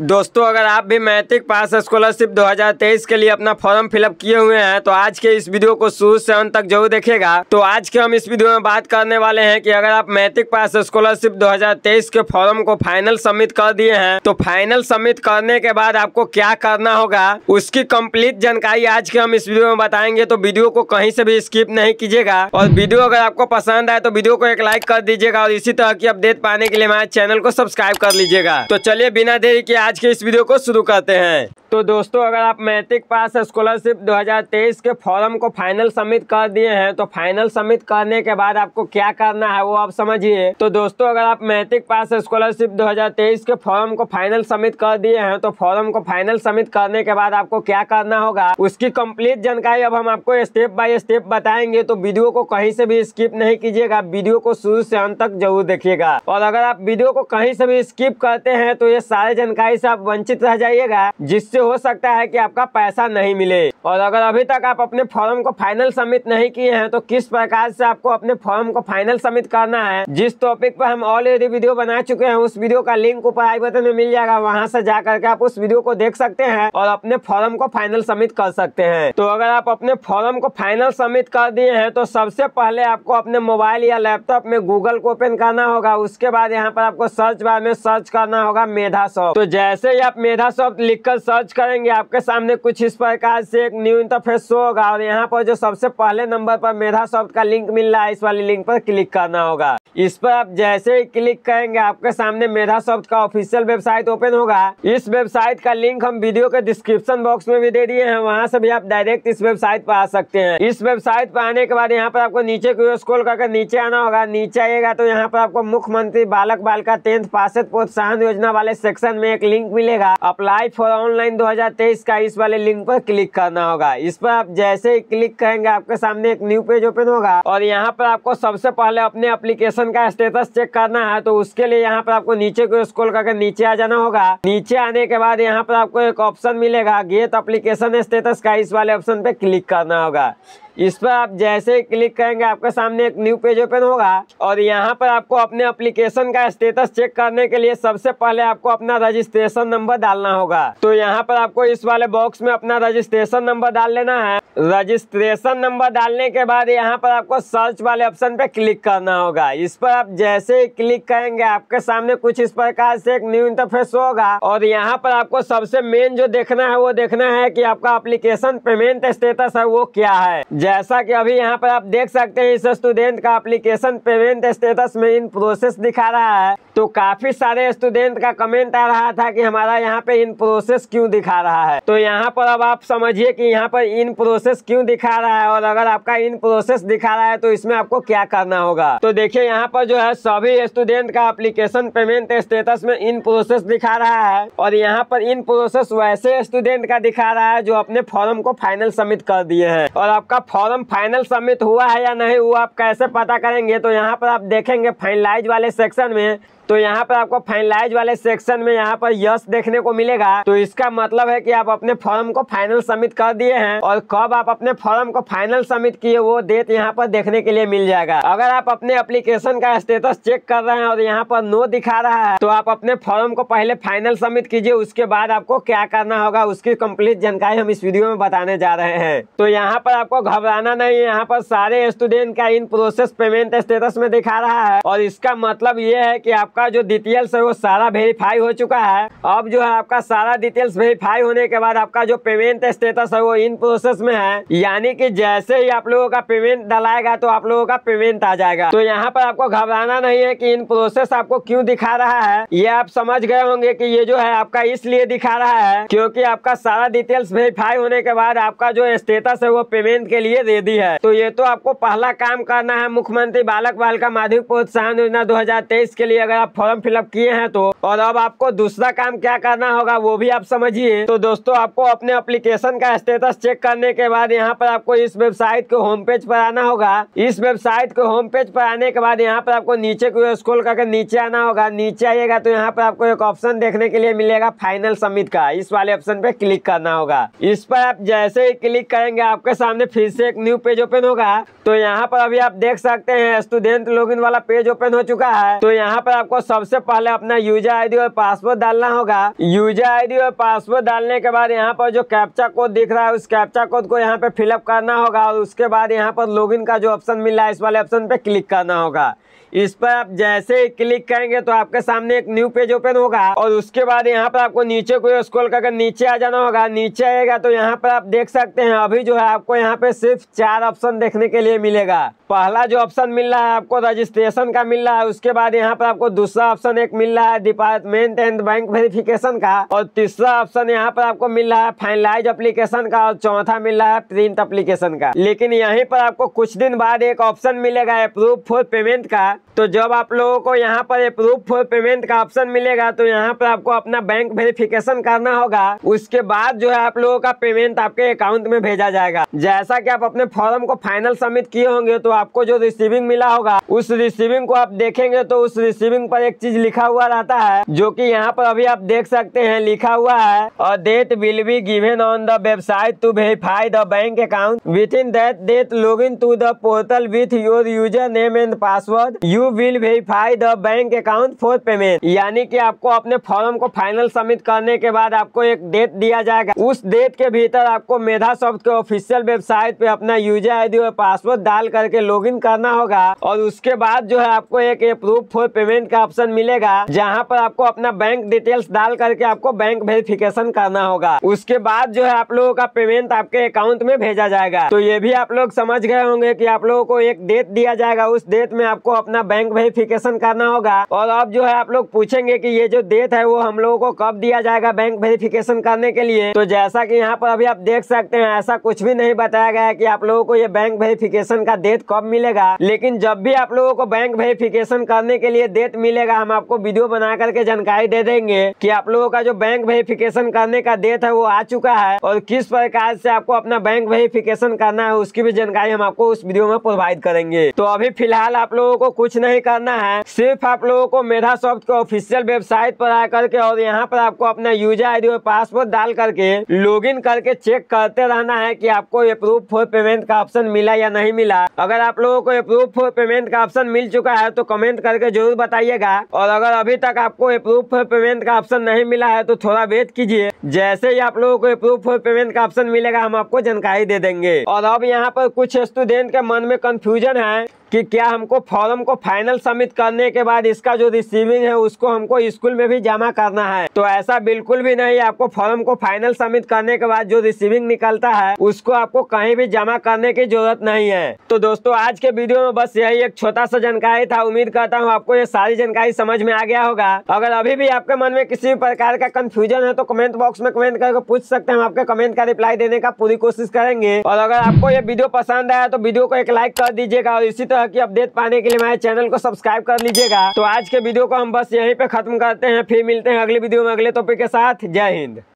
दोस्तों अगर आप भी मैट्रिक पास स्कॉलरशिप 2023 के लिए अपना फॉर्म फिलअप किए हुए हैं तो आज के इस वीडियो को शुरू से अंत तक जरूर देखेगा तो आज के हम इस वीडियो में बात करने वाले हैं कि अगर आप मैट्रिक पास स्कॉलरशिप 2023 के फॉर्म को फाइनल सबमिट कर दिए हैं तो फाइनल सबमिट करने के बाद आपको क्या करना होगा उसकी कम्प्लीट जानकारी आज के हम इस वीडियो में बताएंगे तो वीडियो को कहीं से भी स्किप नहीं कीजिएगा और वीडियो अगर आपको पसंद आए तो वीडियो को एक लाइक कर दीजिएगा और इसी तरह की अपडेट पाने के लिए हमारे चैनल को सब्सक्राइब कर लीजिएगा तो चलिए बिना देरी के आज के इस वीडियो को शुरू करते हैं तो दोस्तों अगर आप मैट्रिक पास स्कॉलरशिप 2023 के फॉर्म को फाइनल सबमिट कर दिए हैं तो फाइनल सबमिट करने के बाद आपको क्या करना है वो आप समझिए तो दोस्तों अगर आप मैट्रिक पास स्कॉलरशिप 2023 के फॉर्म को फाइनल सबमिट कर दिए हैं तो फॉर्म को फाइनल सबमिट करने के बाद आपको क्या करना होगा उसकी कम्प्लीट जानकारी अब हम आपको स्टेप बाय स्टेप बताएंगे तो वीडियो को कहीं से भी स्किप नहीं कीजिएगा वीडियो को शुरू से अंत तक जरूर देखिएगा और अगर आप वीडियो को कहीं से भी स्किप करते हैं तो ये सारी जानकारी से आप वंचित रह जाइएगा जिससे उससे हो सकता है कि आपका पैसा नहीं मिले और अगर अभी तक आप अपने फॉर्म को फाइनल सबमिट नहीं किए हैं तो किस प्रकार से आपको अपने फॉर्म को फाइनल सबमिट करना है जिस टॉपिक पर हम ऑलरेडी वीडियो बना चुके हैं उस वीडियो का लिंक ऊपर आई बटन में मिल जाएगा वहाँ से जा करके आप उस वीडियो को देख सकते हैं और अपने फॉर्म को फाइनल सबमिट कर सकते हैं तो अगर आप अपने फॉर्म को फाइनल सबमिट कर दिए हैं तो सबसे पहले आपको अपने मोबाइल या लैपटॉप में गूगल को ओपन करना होगा उसके बाद यहाँ पर आपको सर्च बार में सर्च करना होगा मेधा शॉप तो जैसे ही आप मेधा शॉप लिखकर सर्च सर्च करेंगे आपके सामने कुछ इस प्रकार से एक न्यू इंटरफेस शो होगा और यहाँ पर जो सबसे पहले नंबर पर मेधा सॉफ्ट का लिंक मिल रहा है इस वाली लिंक पर क्लिक करना होगा इस पर आप जैसे ही क्लिक करेंगे आपके सामने मेधा सॉफ्ट का ऑफिशियल वेबसाइट ओपन होगा इस वेबसाइट का लिंक हम वीडियो के डिस्क्रिप्शन बॉक्स में भी दे दिए हैं वहाँ से भी आप डायरेक्ट इस वेबसाइट पर आ सकते हैं इस वेबसाइट पर आने के बाद यहाँ पर आपको नीचे को स्कोल करके नीचे आना होगा नीचे आएगा तो यहाँ पर आपको मुख्यमंत्री बालक बालिका टेंथ पासद प्रोत्साहन योजना वाले सेक्शन में एक लिंक मिलेगा अप्लाई फॉर ऑनलाइन 2023 का इस वाले लिंक पर क्लिक करना होगा इस पर आप जैसे ही क्लिक करेंगे आपके सामने एक न्यू पेज ओपन होगा और यहाँ पर आपको सबसे पहले अपने एप्लीकेशन का स्टेटस चेक करना है तो उसके लिए यहाँ पर आपको नीचे को स्क्रॉल करके नीचे आ जाना होगा नीचे आने के बाद यहाँ पर आपको एक ऑप्शन मिलेगा गेट अप्लीकेशन स्टेटस का इस वाले ऑप्शन पे क्लिक करना होगा इस पर आप जैसे ही क्लिक करेंगे आपके सामने एक न्यू पेज ओपन होगा और यहाँ पर आपको अपने एप्लीकेशन का स्टेटस चेक करने के लिए सबसे पहले आपको अपना रजिस्ट्रेशन नंबर डालना होगा तो यहाँ पर आपको इस वाले बॉक्स में अपना रजिस्ट्रेशन नंबर डाल लेना है रजिस्ट्रेशन नंबर डालने के बाद यहाँ पर आपको सर्च वाले ऑप्शन पे क्लिक करना होगा इस पर आप जैसे ही क्लिक करेंगे आपके सामने कुछ इस प्रकार से एक न्यू इंटरफेस होगा और यहाँ पर आपको सबसे मेन जो देखना है वो देखना है की आपका अप्लीकेशन पेमेंट स्टेटस है वो क्या है जैसा कि अभी यहाँ पर आप देख सकते हैं इस स्टूडेंट का एप्लीकेशन पेमेंट स्टेटस में इन प्रोसेस दिखा रहा है तो काफी सारे स्टूडेंट का कमेंट आ रहा था कि हमारा यहाँ पे इन प्रोसेस क्यों दिखा रहा है तो यहाँ पर अब आप समझिए कि यहाँ पर इन प्रोसेस क्यों दिखा रहा है और अगर आपका इन प्रोसेस दिखा रहा है तो इसमें आपको क्या करना होगा तो देखिये यहाँ पर जो है सभी स्टूडेंट का अप्लीकेशन पेमेंट स्टेटस में इन प्रोसेस दिखा रहा है और यहाँ पर इन प्रोसेस वैसे स्टूडेंट का दिखा रहा है जो अपने फॉर्म को फाइनल सबमिट कर दिए है और आपका फॉर्म फाइनल सबमिट हुआ है या नहीं वो आप कैसे पता करेंगे तो यहाँ पर आप देखेंगे फाइनलाइज वाले सेक्शन में तो यहाँ पर आपको फाइनलाइज वाले सेक्शन में यहाँ पर यस देखने को मिलेगा तो इसका मतलब है कि आप अपने फॉर्म को फाइनल सबमिट कर दिए हैं और कब आप अपने फॉर्म को फाइनल सबमिट किए वो डेट यहाँ पर देखने के लिए मिल जाएगा अगर आप अपने एप्लीकेशन का स्टेटस चेक कर रहे हैं और यहाँ पर नो दिखा रहा है तो आप अपने फॉर्म को पहले फाइनल सबमिट कीजिए उसके बाद आपको क्या करना होगा उसकी कम्प्लीट जानकारी हम इस वीडियो में बताने जा रहे हैं तो यहाँ पर आपको घबराना नहीं है यहाँ पर सारे स्टूडेंट का इन प्रोसेस पेमेंट स्टेटस में दिखा रहा है और इसका मतलब ये है की आप आपका जो डिटेल्स है वो सारा वेरीफाई हो चुका है अब जो है आपका सारा डिटेल्स वेरीफाई होने के बाद आपका जो पेमेंट स्टेटस है वो इन प्रोसेस में है यानी कि जैसे ही आप लोगों का पेमेंट डलाएगा तो आप लोगों का पेमेंट आ जाएगा तो यहाँ पर आपको घबराना नहीं है की इन प्रोसेस आपको क्यूँ दिखा रहा है ये आप समझ गए होंगे की ये जो है आपका इसलिए दिखा रहा है क्यूँकी आपका सारा डिटेल्स वेरीफाई होने के बाद आपका जो स्टेटस है वो पेमेंट के लिए रेडी है तो ये तो आपको पहला काम करना है मुख्यमंत्री बालक बालिका माध्यमिक प्रोत्साहन योजना दो के लिए अगर आप फॉर्म फिलअप किए हैं तो और अब आपको दूसरा काम क्या करना होगा वो भी आप समझिए तो दोस्तों आपको अपने अप्लीकेशन का स्टेटस चेक करने के बाद यहाँ पर आपको इस वेबसाइट के होम पेज पर आना होगा इस वेबसाइट के होम पेज पर आने के बाद यहाँ पर आपको नीचे को स्क्रॉल करके नीचे आना होगा नीचे आइएगा तो यहाँ पर आपको एक ऑप्शन देखने के लिए मिलेगा फाइनल समिट का इस वाले ऑप्शन पे क्लिक करना होगा इस पर आप जैसे ही क्लिक करेंगे आपके सामने फिर से एक न्यू पेज ओपन होगा तो यहाँ पर अभी आप देख सकते हैं स्टूडेंट लॉगिन वाला पेज ओपन हो चुका है तो यहाँ पर आपको आपको सबसे पहले अपना यूजर आईडी और पासवर्ड डालना होगा यूजर आईडी और पासवर्ड डालने के बाद यहाँ पर जो कैप्चा कोड दिख रहा है उस कैप्चा कोड को यहाँ पे फिलअप करना होगा और उसके बाद यहाँ पर लॉगिन का जो ऑप्शन मिल रहा है इस वाले ऑप्शन पे क्लिक करना होगा इस पर आप जैसे ही क्लिक करेंगे तो आपके सामने एक न्यू पेज ओपन होगा और उसके बाद यहाँ पर आपको नीचे को स्क्रॉल करके नीचे आ जाना होगा नीचे आएगा तो यहाँ पर आप देख सकते हैं अभी जो है आपको यहाँ पे सिर्फ चार ऑप्शन देखने के लिए मिलेगा पहला जो ऑप्शन मिल रहा है आपको रजिस्ट्रेशन का मिल रहा है उसके बाद यहाँ पर आपको दूसरा ऑप्शन एक मिल रहा है डिपार्टमेंट एंड बैंक वेरिफिकेशन का और तीसरा ऑप्शन यहाँ पर आपको मिल रहा है फाइनलाइज अप्लीकेशन का और चौथा मिल रहा है प्रिंट अप्लीकेशन का लेकिन यहीं पर आपको कुछ दिन बाद एक ऑप्शन मिलेगा अप्रूव फॉर पेमेंट का तो जब आप लोगों को यहाँ पर अप्रूव फॉर पेमेंट का ऑप्शन मिलेगा तो यहाँ पर आपको अपना बैंक वेरिफिकेशन करना होगा उसके बाद जो है आप लोगों का पेमेंट आपके अकाउंट में भेजा जाएगा जैसा कि आप अपने फॉर्म को फाइनल सबमिट किए होंगे तो आपको जो रिसीविंग मिला होगा उस रिसीविंग को आप देखेंगे तो उस रिसीविंग पर एक चीज लिखा हुआ रहता है जो की यहाँ पर अभी आप देख सकते हैं लिखा हुआ है और date will be given on the website to verify the bank account within that date log in to the portal with your user name and password you you will verify the bank account for payment यानी कि आपको अपने form को final submit करने के बाद आपको एक डेट दिया जाएगा उस डेट के भीतर आपको मेधा सॉफ्ट के ऑफिशियल वेबसाइट पे अपना यूजर आईडी और पासवर्ड डाल करके लॉगिन करना होगा और उसके बाद जो है आपको एक अप्रूव फॉर पेमेंट का ऑप्शन मिलेगा जहाँ पर आपको अपना बैंक डिटेल्स डाल करके आपको बैंक वेरिफिकेशन करना होगा उसके बाद जो है आप लोगों का पेमेंट आपके अकाउंट में भेजा जाएगा तो ये भी आप लोग समझ गए होंगे की आप लोगों को एक डेट दिया जाएगा उस डेट में आपको अपना बैंक वेरिफिकेशन करना होगा और अब जो है आप लोग पूछेंगे कि ये जो डेट है वो हम लोगों को कब दिया जाएगा बैंक वेरिफिकेशन करने के लिए तो जैसा कि यहाँ पर अभी आप देख सकते हैं ऐसा कुछ भी नहीं बताया गया कि आप लोगों को ये बैंक वेरिफिकेशन का डेट कब मिलेगा लेकिन जब भी आप लोगों को बैंक वेरिफिकेशन करने के लिए डेट मिलेगा हम आपको वीडियो बना करके जानकारी दे देंगे की आप लोगों का जो बैंक वेरिफिकेशन करने का डेट है वो आ चुका है और किस प्रकार से आपको अपना बैंक वेरिफिकेशन करना है उसकी भी जानकारी हम आपको उस वीडियो में प्रोवाइड करेंगे तो अभी फिलहाल आप लोगों को कुछ नहीं करना है सिर्फ आप लोगों को मेधा सॉफ्ट के ऑफिशियल वेबसाइट पर आ करके और यहाँ पर आपको अपना यूजर आईडी और पासवर्ड डाल करके लॉग इन करके चेक करते रहना है की आपको अप्रूव फॉर पेमेंट का ऑप्शन मिला या नहीं मिला अगर आप लोगों को अप्रूव फॉर पेमेंट का ऑप्शन मिल चुका है तो कमेंट करके जरूर बताइएगा और अगर अभी तक आपको अप्रूव फॉर पेमेंट का ऑप्शन नहीं मिला है तो थोड़ा वेट कीजिए जैसे ही आप लोगों को अप्रूव फॉर पेमेंट का ऑप्शन मिलेगा हम आपको जानकारी दे देंगे और अब यहाँ पर कुछ स्टूडेंट के मन में कंफ्यूजन है कि क्या हमको फॉर्म को फाइनल सबमिट करने के बाद इसका जो रिसीविंग है उसको हमको स्कूल में भी जमा करना है तो ऐसा बिल्कुल भी नहीं आपको फॉर्म को फाइनल सबमिट करने के बाद जो रिसीविंग निकलता है उसको आपको कहीं भी जमा करने की जरूरत नहीं है तो दोस्तों आज के वीडियो में बस यही एक छोटा सा जानकारी था उम्मीद करता हूँ आपको ये सारी जानकारी समझ में आ गया होगा अगर अभी भी आपके मन में किसी भी प्रकार का कंफ्यूजन है तो कमेंट बॉक्स में कमेंट करके पूछ सकते हैं आपके कमेंट का रिप्लाई देने का पूरी कोशिश करेंगे और अगर आपको ये वीडियो पसंद आया तो वीडियो को एक लाइक कर दीजिएगा और इसी तरह तरह की अपडेट पाने के लिए हमारे चैनल को सब्सक्राइब कर लीजिएगा तो आज के वीडियो को हम बस यहीं पे खत्म करते हैं फिर मिलते हैं अगले वीडियो में अगले टॉपिक के साथ जय हिंद